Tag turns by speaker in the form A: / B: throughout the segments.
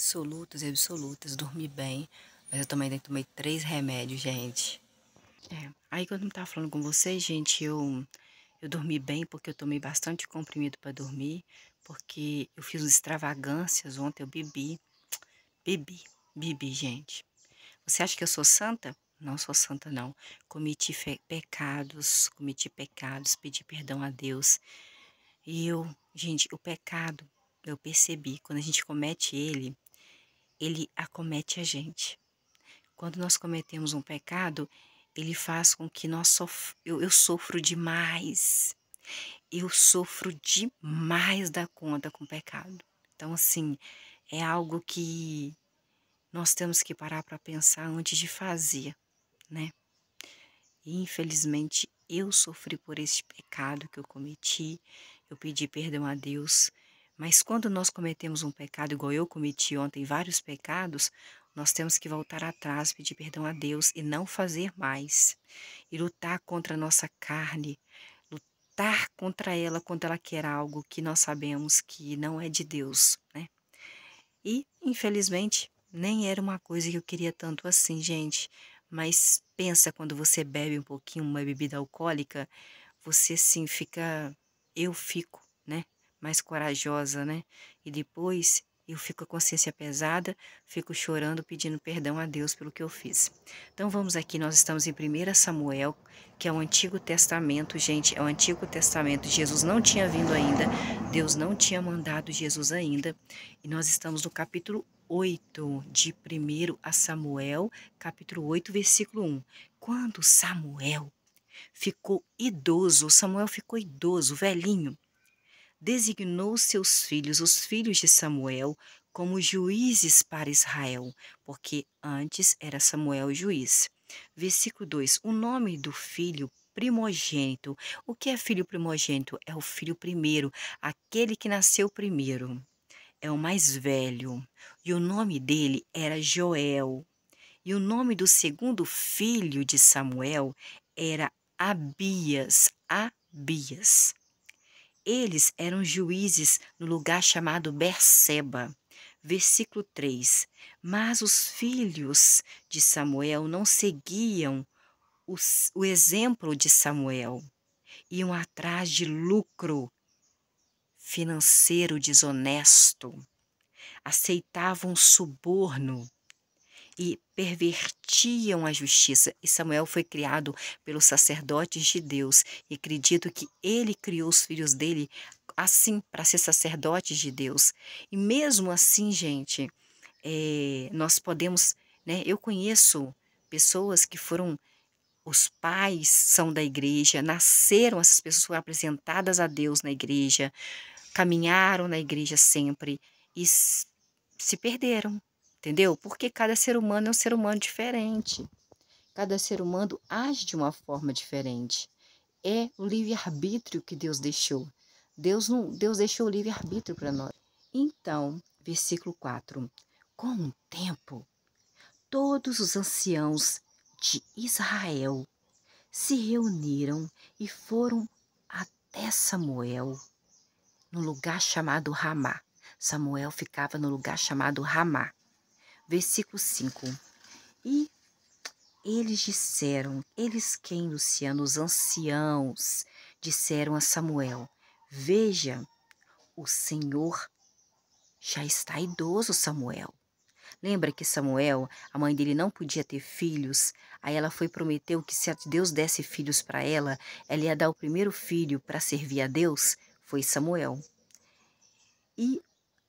A: absolutas, e absolutas, dormi bem, mas eu também tomei três remédios, gente. É. Aí quando eu tava falando com vocês, gente, eu eu dormi bem porque eu tomei bastante comprimido para dormir, porque eu fiz umas extravagâncias ontem, eu bebi, bebi, bebi, gente. Você acha que eu sou santa? Não sou santa não. Cometi pecados, cometi pecados, pedi perdão a Deus. E eu, gente, o pecado, eu percebi, quando a gente comete ele, ele acomete a gente. Quando nós cometemos um pecado, ele faz com que nós sof eu, eu sofro demais. Eu sofro demais da conta com o pecado. Então, assim, é algo que nós temos que parar para pensar antes de fazer, né? E, infelizmente, eu sofri por esse pecado que eu cometi. Eu pedi perdão a Deus mas quando nós cometemos um pecado, igual eu cometi ontem vários pecados, nós temos que voltar atrás, pedir perdão a Deus e não fazer mais. E lutar contra a nossa carne, lutar contra ela quando ela quer algo que nós sabemos que não é de Deus, né? E, infelizmente, nem era uma coisa que eu queria tanto assim, gente. Mas pensa quando você bebe um pouquinho uma bebida alcoólica, você sim fica. Eu fico, né? mais corajosa, né? E depois eu fico com a consciência pesada, fico chorando, pedindo perdão a Deus pelo que eu fiz. Então vamos aqui, nós estamos em 1 Samuel, que é o Antigo Testamento, gente, é o Antigo Testamento. Jesus não tinha vindo ainda, Deus não tinha mandado Jesus ainda. E nós estamos no capítulo 8, de 1 Samuel, capítulo 8, versículo 1. Quando Samuel ficou idoso, Samuel ficou idoso, velhinho, designou seus filhos, os filhos de Samuel, como juízes para Israel, porque antes era Samuel juiz. Versículo 2: O nome do filho primogênito. O que é filho primogênito? É o filho primeiro, aquele que nasceu primeiro. É o mais velho. E o nome dele era Joel. E o nome do segundo filho de Samuel era Abias. Abias. Eles eram juízes no lugar chamado Berseba. Versículo 3: Mas os filhos de Samuel não seguiam os, o exemplo de Samuel, iam atrás de lucro financeiro desonesto, aceitavam suborno e pervertiam a justiça. E Samuel foi criado pelos sacerdotes de Deus, e acredito que ele criou os filhos dele assim, para ser sacerdotes de Deus. E mesmo assim, gente, é, nós podemos. Né, eu conheço pessoas que foram os pais são da igreja, nasceram, essas pessoas foram apresentadas a Deus na igreja, caminharam na igreja sempre e se perderam, Entendeu? Porque cada ser humano é um ser humano diferente. Cada ser humano age de uma forma diferente. É o livre-arbítrio que Deus deixou. Deus, não, Deus deixou o livre-arbítrio para nós. Então, versículo 4. Com o tempo, todos os anciãos de Israel se reuniram e foram até Samuel, no lugar chamado Ramá. Samuel ficava no lugar chamado Ramá versículo 5. E eles disseram, eles quem, Luciano? Os anciãos disseram a Samuel: Veja, o Senhor já está idoso, Samuel. Lembra que Samuel, a mãe dele não podia ter filhos, aí ela foi prometeu que se Deus desse filhos para ela, ela ia dar o primeiro filho para servir a Deus? Foi Samuel. E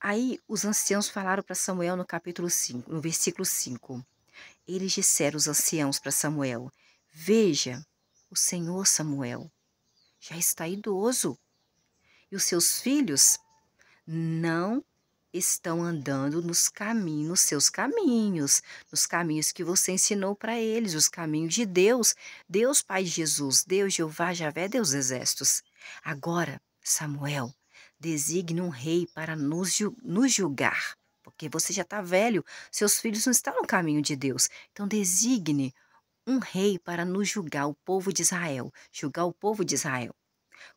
A: Aí os anciãos falaram para Samuel no capítulo 5, no versículo 5. Eles disseram os anciãos para Samuel: Veja, o Senhor Samuel já está idoso e os seus filhos não estão andando nos caminhos, seus caminhos, nos caminhos que você ensinou para eles, os caminhos de Deus, Deus Pai Jesus, Deus Jeová, Javé, Deus Exércitos. Agora, Samuel, designe um rei para nos, nos julgar, porque você já está velho, seus filhos não estão no caminho de Deus. Então designe um rei para nos julgar, o povo de Israel, julgar o povo de Israel.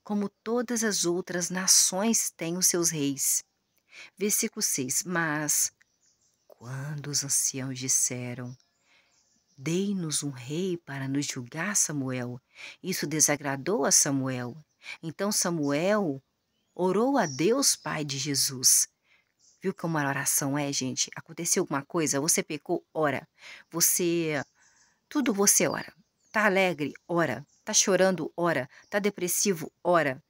A: Como todas as outras nações têm os seus reis. Versículo 6: Mas quando os anciãos disseram, Dei-nos um rei para nos julgar, Samuel, isso desagradou a Samuel. Então Samuel orou a Deus Pai de Jesus. Viu como a oração é, gente? Aconteceu alguma coisa, você pecou, ora. Você. Tudo você ora. Tá alegre, ora. Tá chorando, ora. Tá depressivo, ora.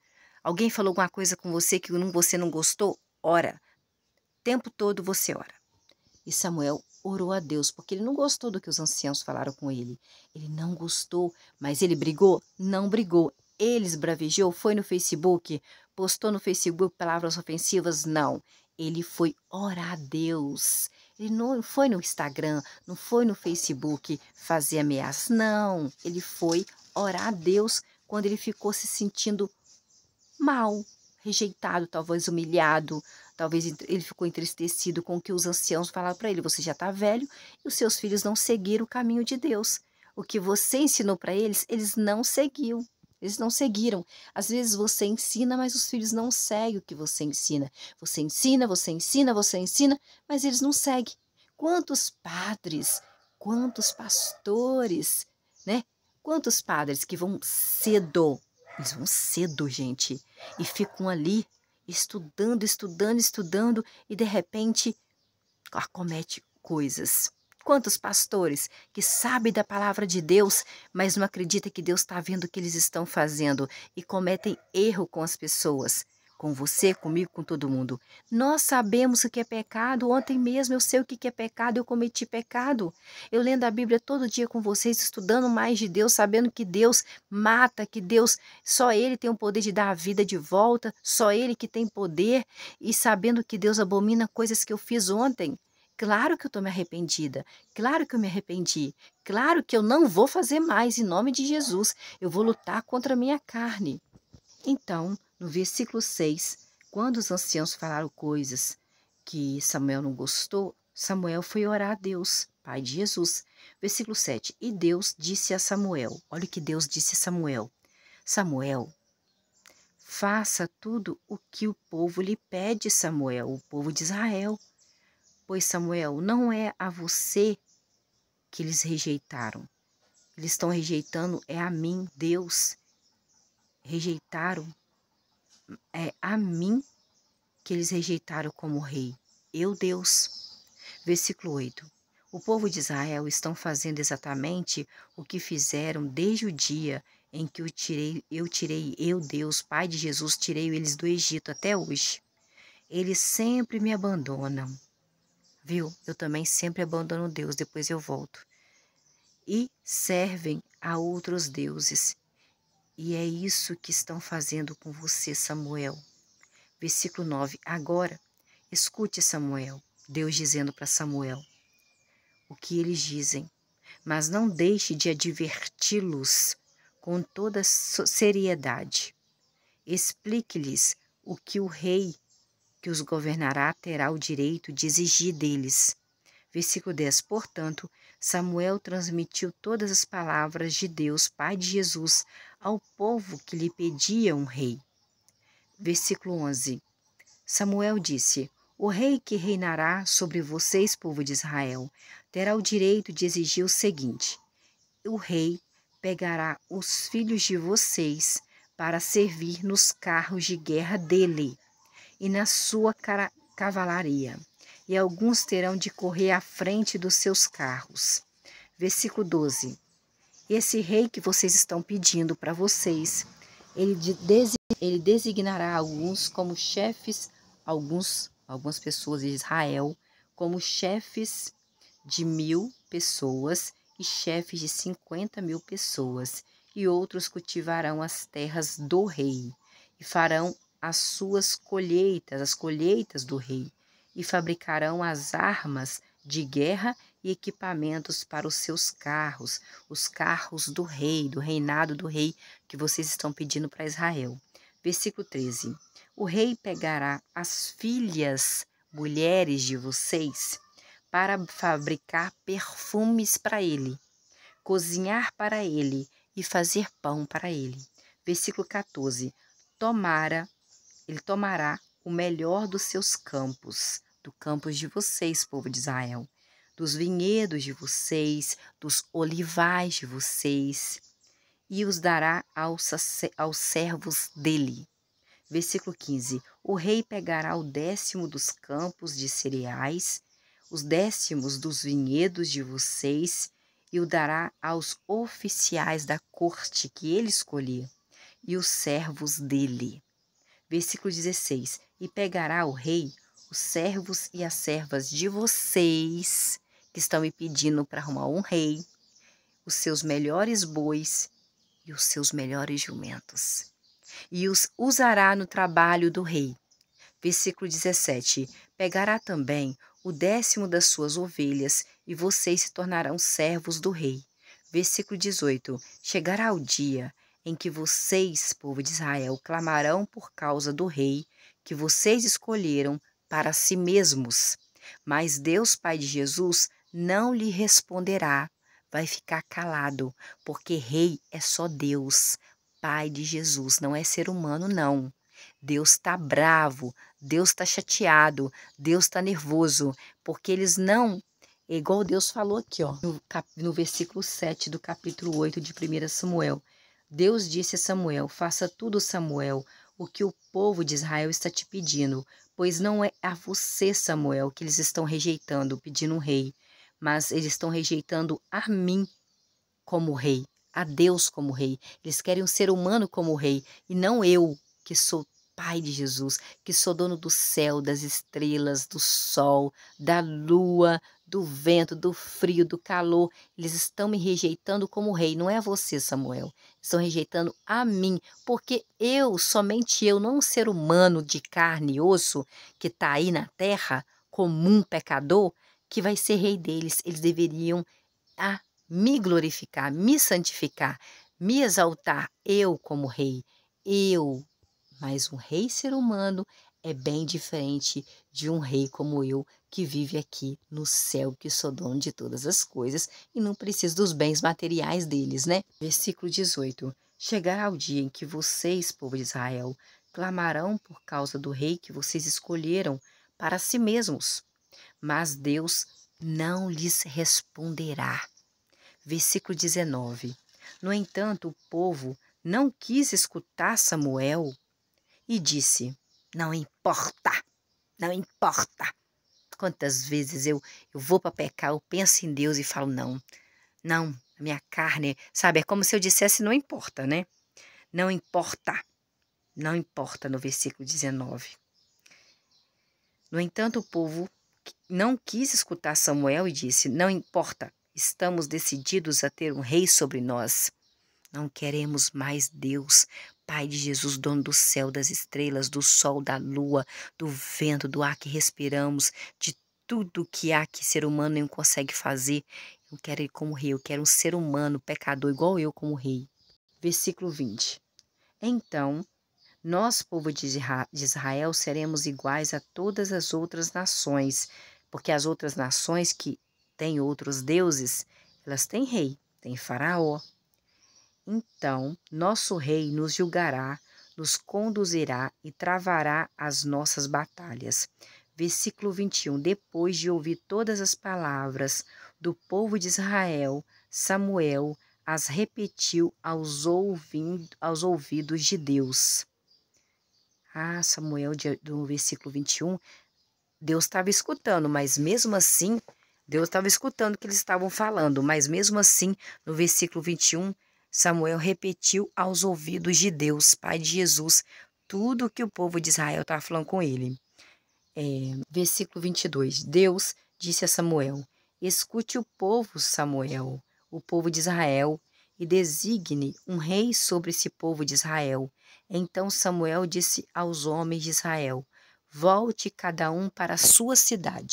A: Alguém falou alguma coisa com você que você não gostou, ora. O tempo todo você ora. E Samuel orou a Deus, porque ele não gostou do que os anciãos falaram com ele. Ele não gostou, mas ele brigou? Não brigou ele esbravejou? Foi no Facebook? Postou no Facebook palavras ofensivas? Não. Ele foi orar a Deus. Ele não foi no Instagram, não foi no Facebook fazer ameaças. Não. Ele foi orar a Deus quando ele ficou se sentindo mal, rejeitado, talvez humilhado, talvez ele ficou entristecido com o que os anciãos falaram para ele. Você já está velho e os seus filhos não seguiram o caminho de Deus. O que você ensinou para eles, eles não seguiram. Eles não seguiram. Às vezes você ensina, mas os filhos não seguem o que você ensina. Você ensina, você ensina, você ensina, mas eles não seguem. Quantos padres, quantos pastores, né? Quantos padres que vão cedo, eles vão cedo, gente, e ficam ali estudando, estudando, estudando e de repente acomete coisas Quantos pastores que sabem da palavra de Deus, mas não acreditam que Deus está vendo o que eles estão fazendo e cometem erro com as pessoas? Com você, comigo, com todo mundo. Nós sabemos o que é pecado. Ontem mesmo eu sei o que é pecado, eu cometi pecado. Eu lendo a Bíblia todo dia com vocês, estudando mais de Deus, sabendo que Deus mata, que Deus, só Ele tem o poder de dar a vida de volta, só Ele que tem poder, e sabendo que Deus abomina coisas que eu fiz ontem. Claro que eu estou me arrependida, claro que eu me arrependi, claro que eu não vou fazer mais em nome de Jesus, eu vou lutar contra a minha carne. Então, no versículo 6, quando os anciãos falaram coisas que Samuel não gostou, Samuel foi orar a Deus, Pai de Jesus. Versículo 7. E Deus disse a Samuel: Olha o que Deus disse a Samuel. Samuel, faça tudo o que o povo lhe pede, Samuel, o povo de Israel. Pois, Samuel, não é a você que eles rejeitaram. Eles estão rejeitando é a mim, Deus. Rejeitaram é a mim que eles rejeitaram como rei. Eu, Deus. Versículo 8. O povo de Israel estão fazendo exatamente o que fizeram desde o dia em que eu tirei, eu tirei, eu, Deus, Pai de Jesus, tirei eles do Egito até hoje. Eles sempre me abandonam. Viu? Eu também sempre abandono Deus, depois eu volto. E servem a outros deuses. E é isso que estão fazendo com você, Samuel. Versículo 9. Agora, escute Samuel, Deus dizendo para Samuel o que eles dizem, mas não deixe de adverti-los com toda seriedade. Explique-lhes o que o rei que os governará terá o direito de exigir deles. Versículo 10. Portanto, Samuel transmitiu todas as palavras de Deus, Pai de Jesus, ao povo que lhe pedia um rei. Versículo 11. Samuel disse: O rei que reinará sobre vocês, povo de Israel, terá o direito de exigir o seguinte: O rei pegará os filhos de vocês para servir nos carros de guerra dele e na sua cavalaria, e alguns terão de correr à frente dos seus carros. Versículo 12. Esse rei que vocês estão pedindo para vocês, ele, ele designará alguns como chefes, alguns, algumas pessoas de Israel, como chefes de mil pessoas e chefes de cinquenta mil pessoas, e outros cultivarão as terras do rei, e farão as suas colheitas, as colheitas do rei, e fabricarão as armas de guerra e equipamentos para os seus carros, os carros do rei, do reinado do rei que vocês estão pedindo para Israel. Versículo 13: O rei pegará as filhas, mulheres de vocês, para fabricar perfumes para ele, cozinhar para ele e fazer pão para ele. Versículo 14: Tomara ele tomará o melhor dos seus campos, do campos de vocês, povo de Israel, dos vinhedos de vocês, dos olivais de vocês, e os dará aos, aos servos dele. Versículo 15: O rei pegará o décimo dos campos de cereais, os décimos dos vinhedos de vocês, e o dará aos oficiais da corte que ele escolher, e os servos dele. Versículo 16: E pegará o rei os servos e as servas de vocês que estão me pedindo para arrumar um rei, os seus melhores bois e os seus melhores jumentos, e os usará no trabalho do rei. Versículo 17: Pegará também o décimo das suas ovelhas, e vocês se tornarão servos do rei. Versículo 18: Chegará o dia em que vocês, povo de Israel, clamarão por causa do rei que vocês escolheram para si mesmos. Mas Deus, Pai de Jesus, não lhe responderá, vai ficar calado, porque rei é só Deus, Pai de Jesus, não é ser humano, não. Deus está bravo, Deus está chateado, Deus está nervoso, porque eles não. É igual Deus falou aqui, ó, no, cap, no versículo 7 do capítulo 8 de 1 Samuel. Deus disse a Samuel: Faça tudo, Samuel, o que o povo de Israel está te pedindo, pois não é a você, Samuel, que eles estão rejeitando, pedindo um rei, mas eles estão rejeitando a mim como rei, a Deus como rei. Eles querem um ser humano como rei e não eu, que sou Pai de Jesus, que sou dono do céu, das estrelas, do sol, da lua, do vento, do frio, do calor. Eles estão me rejeitando como rei. Não é você, Samuel. Estão rejeitando a mim, porque eu, somente eu, não um ser humano de carne e osso que está aí na terra, comum pecador, que vai ser rei deles. Eles deveriam a ah, me glorificar, me santificar, me exaltar, eu como rei. Eu, mas um rei ser humano é bem diferente de um rei como eu que vive aqui no céu, que sou dono de todas as coisas e não preciso dos bens materiais deles, né? Versículo 18. Chegará o dia em que vocês, povo de Israel, clamarão por causa do rei que vocês escolheram para si mesmos, mas Deus não lhes responderá. Versículo 19. No entanto, o povo não quis escutar Samuel e disse: não importa, não importa. Quantas vezes eu, eu vou para pecar, eu penso em Deus e falo, não, não, a minha carne, sabe? É como se eu dissesse, não importa, né? Não importa, não importa, no versículo 19. No entanto, o povo não quis escutar Samuel e disse: Não importa, estamos decididos a ter um rei sobre nós. Não queremos mais Deus, Pai de Jesus, dono do céu, das estrelas, do sol, da lua, do vento, do ar que respiramos, de tudo que há que ser humano não consegue fazer. Eu quero ele como rei, eu quero um ser humano, pecador, igual eu como rei. Versículo 20. Então, nós, povo de Israel, seremos iguais a todas as outras nações, porque as outras nações que têm outros deuses, elas têm rei, têm faraó, então nosso rei nos julgará, nos conduzirá e travará as nossas batalhas. Versículo 21. Depois de ouvir todas as palavras do povo de Israel, Samuel as repetiu aos, ouvindo, aos ouvidos de Deus. Ah, Samuel, do versículo 21, Deus estava escutando, mas mesmo assim, Deus estava escutando o que eles estavam falando, mas mesmo assim, no versículo 21, Samuel repetiu aos ouvidos de Deus, Pai de Jesus, tudo o que o povo de Israel estava tá falando com ele. É, versículo 22. Deus disse a Samuel: Escute o povo, Samuel, o povo de Israel, e designe um rei sobre esse povo de Israel. Então Samuel disse aos homens de Israel: Volte cada um para a sua cidade.